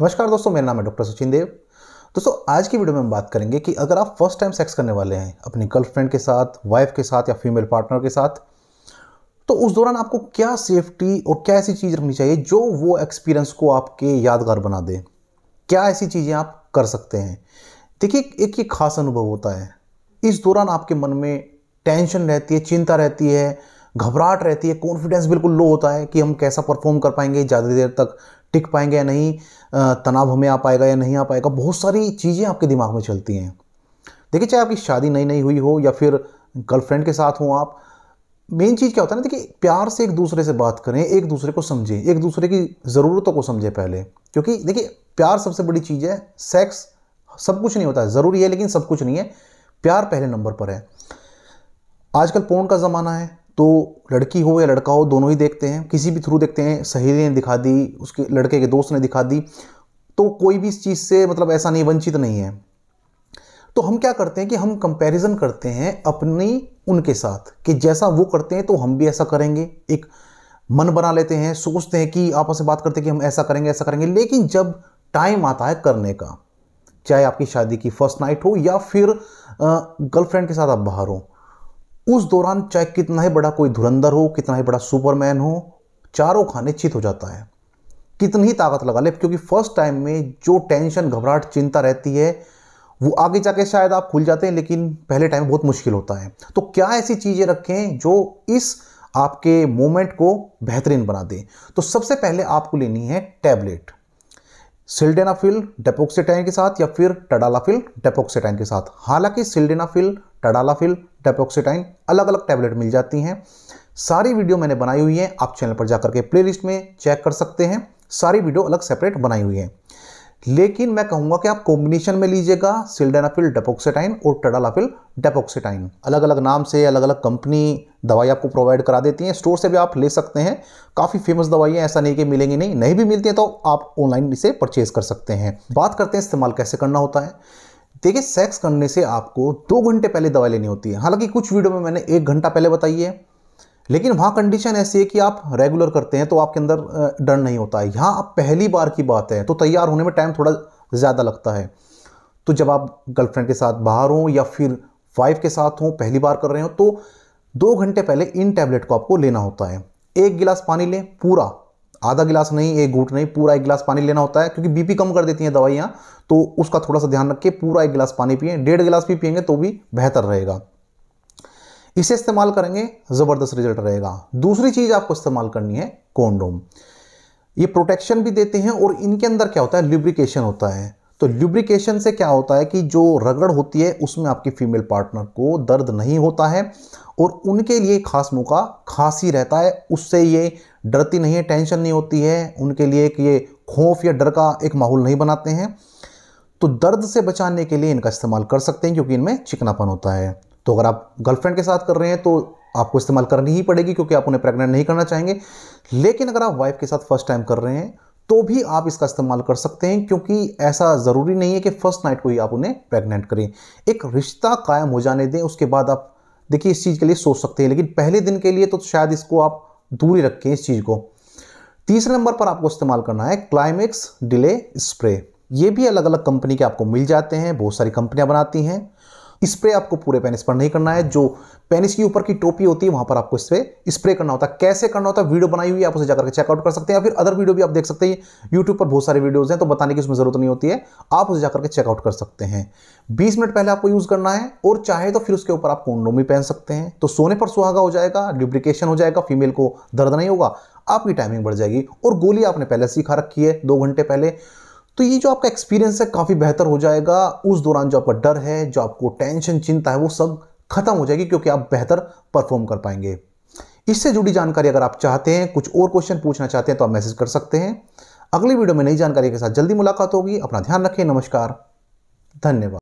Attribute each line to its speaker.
Speaker 1: नमस्कार दोस्तों मेरा नाम है डॉक्टर सचिन देव दोस्तों आज की वीडियो में हम बात करेंगे कि अगर आप फर्स्ट टाइम सेक्स करने वाले हैं अपनी गर्लफ्रेंड के साथ वाइफ के साथ या फीमेल पार्टनर के साथ तो उस दौरान आपको क्या सेफ्टी और क्या ऐसी चीज़ रखनी चाहिए जो वो एक्सपीरियंस को आपके यादगार बना दे क्या ऐसी चीज़ें आप कर सकते हैं देखिए एक ये खास अनुभव होता है इस दौरान आपके मन में टेंशन रहती है चिंता रहती है घबराहट रहती है कॉन्फिडेंस बिल्कुल लो होता है कि हम कैसा परफॉर्म कर पाएंगे ज़्यादा देर तक टिक पाएंगे या नहीं तनाव हमें आ पाएगा या नहीं आ पाएगा बहुत सारी चीज़ें आपके दिमाग में चलती हैं देखिए चाहे आपकी शादी नई नई हुई हो या फिर गर्लफ्रेंड के साथ हों आप मेन चीज़ क्या होता है ना देखिए प्यार से एक दूसरे से बात करें एक दूसरे को समझें एक दूसरे की ज़रूरतों को समझें पहले क्योंकि देखिए प्यार सबसे बड़ी चीज़ है सेक्स सब कुछ नहीं होता है ज़रूरी है लेकिन सब कुछ नहीं है प्यार पहले नंबर पर है आजकल पोन का ज़माना है तो लड़की हो या लड़का हो दोनों ही देखते हैं किसी भी थ्रू देखते हैं सहेली ने दिखा दी उसके लड़के के दोस्त ने दिखा दी तो कोई भी इस चीज़ से मतलब ऐसा नहीं वंचित नहीं है तो हम क्या करते हैं कि हम कंपैरिजन करते हैं अपनी उनके साथ कि जैसा वो करते हैं तो हम भी ऐसा करेंगे एक मन बना लेते हैं सोचते हैं कि आपस में बात करते हैं कि हम ऐसा करेंगे ऐसा करेंगे लेकिन जब टाइम आता है करने का चाहे आपकी शादी की फर्स्ट नाइट हो या फिर गर्लफ्रेंड के साथ आप बाहर हो उस दौरान चाहे कितना ही बड़ा कोई धुरंधर हो कितना ही बड़ा सुपरमैन हो चारों खाने चित हो जाता है कितनी ही ताकत लगा ले क्योंकि फर्स्ट टाइम में जो टेंशन घबराहट चिंता रहती है वो आगे जाके शायद आप खुल जाते हैं लेकिन पहले टाइम बहुत मुश्किल होता है तो क्या ऐसी चीज़ें रखें जो इस आपके मोमेंट को बेहतरीन बना दें तो सबसे पहले आपको लेनी है टैबलेट सिल्डेनाफिल डेपोक्सीटाइन के साथ या फिर टडालाफिल डेपोक्सीटाइन के साथ हालांकि सिल्डेनाफिल टडालाफिल डेपोक्सीटाइन अलग अलग टैबलेट मिल जाती हैं सारी वीडियो मैंने बनाई हुई है आप चैनल पर जाकर के प्लेलिस्ट में चेक कर सकते हैं सारी वीडियो अलग सेपरेट बनाई हुई है लेकिन मैं कहूँगा कि आप कॉम्बिनेशन में लीजिएगा सिल्डेनाफिल डेपोक्सीटाइन और टडालाफिल डेपोक्सीटाइन अलग अलग नाम से अलग अलग कंपनी दवाई आपको प्रोवाइड करा देती हैं स्टोर से भी आप ले सकते हैं काफ़ी फेमस दवाई है ऐसा नहीं कि मिलेंगी नहीं नहीं भी मिलती हैं तो आप ऑनलाइन इसे परचेज कर सकते हैं बात करते हैं इस्तेमाल कैसे करना होता है देखिए सेक्स करने से आपको दो घंटे पहले दवाई लेनी होती है हालांकि कुछ वीडियो में मैंने एक घंटा पहले बताई है लेकिन वहाँ कंडीशन ऐसी है कि आप रेगुलर करते हैं तो आपके अंदर डर नहीं होता है यहाँ आप पहली बार की बात है तो तैयार होने में टाइम थोड़ा ज़्यादा लगता है तो जब आप गर्लफ्रेंड के साथ बाहर हों या फिर वाइफ के साथ हों पहली बार कर रहे हो तो दो घंटे पहले इन टैबलेट को आपको लेना होता है एक गिलास पानी लें पूरा आधा गिलास नहीं एक घूट नहीं पूरा एक गिलास पानी लेना होता है क्योंकि बीपी कम कर देती हैं दवाइयाँ तो उसका थोड़ा सा ध्यान रख के पूरा एक गिलास पानी पिए डेढ़ गिलास भी पियेंगे तो भी बेहतर रहेगा इसे इस्तेमाल करेंगे ज़बरदस्त रिजल्ट रहेगा दूसरी चीज़ आपको इस्तेमाल करनी है कॉन्डोम ये प्रोटेक्शन भी देते हैं और इनके अंदर क्या होता है लिब्रिकेशन होता है तो ल्यूब्रिकेशन से क्या होता है कि जो रगड़ होती है उसमें आपके फीमेल पार्टनर को दर्द नहीं होता है और उनके लिए खास मौका खास ही रहता है उससे ये डरती नहीं है टेंशन नहीं होती है उनके लिए एक ये खौफ या डर का एक माहौल नहीं बनाते हैं तो दर्द से बचाने के लिए इनका इस्तेमाल कर सकते हैं क्योंकि इनमें चिकनापन होता है तो अगर आप गर्लफ्रेंड के साथ कर रहे हैं तो आपको इस्तेमाल करनी ही पड़ेगी क्योंकि आप उन्हें प्रेग्नेंट नहीं करना चाहेंगे लेकिन अगर आप वाइफ के साथ फर्स्ट टाइम कर रहे हैं तो भी आप इसका इस्तेमाल कर सकते हैं क्योंकि ऐसा ज़रूरी नहीं है कि फर्स्ट नाइट को ही आप उन्हें प्रेग्नेंट करें एक रिश्ता कायम हो जाने दें उसके बाद आप देखिए इस चीज़ के लिए सोच सकते हैं लेकिन पहले दिन के लिए तो शायद इसको आप दूर ही रखें इस चीज़ को तीसरे नंबर पर आपको इस्तेमाल करना है क्लाइमेक्स डिले स्प्रे ये भी अलग अलग कंपनी के आपको मिल जाते हैं बहुत सारी कंपनियाँ बनाती हैं स्प्रे आपको पूरे पेनिस पर नहीं करना है जो पेनिस की ऊपर की टोपी होती है वहां पर आपको इस स्प्रे करना होता है कैसे करना होता है वीडियो बनाई हुई है आप उसे जाकर के चेकआउट कर सकते हैं या फिर अदर वीडियो भी आप देख सकते हैं यूट्यूब पर बहुत सारे वीडियोज हैं तो बताने की उसमें जरूरत नहीं होती है आप उसे जाकर के चेकआउट कर सकते हैं बीस मिनट पहले आपको यूज़ करना है और चाहे तो फिर उसके ऊपर आप कॉन्डोम भी पहन सकते हैं तो सोने पर सुहागा हो जाएगा ल्यूब्रिकेशन हो जाएगा फीमेल को दर्द नहीं होगा आपकी टाइमिंग बढ़ जाएगी और गोली आपने पहले सीखा रखी है दो घंटे पहले तो ये जो आपका एक्सपीरियंस है काफ़ी बेहतर हो जाएगा उस दौरान जो आपका डर है जो आपको टेंशन चिंता है वो सब खत्म हो जाएगी क्योंकि आप बेहतर परफॉर्म कर पाएंगे इससे जुड़ी जानकारी अगर आप चाहते हैं कुछ और क्वेश्चन पूछना चाहते हैं तो आप मैसेज कर सकते हैं अगली वीडियो में नई जानकारी के साथ जल्दी मुलाकात होगी अपना ध्यान रखें नमस्कार धन्यवाद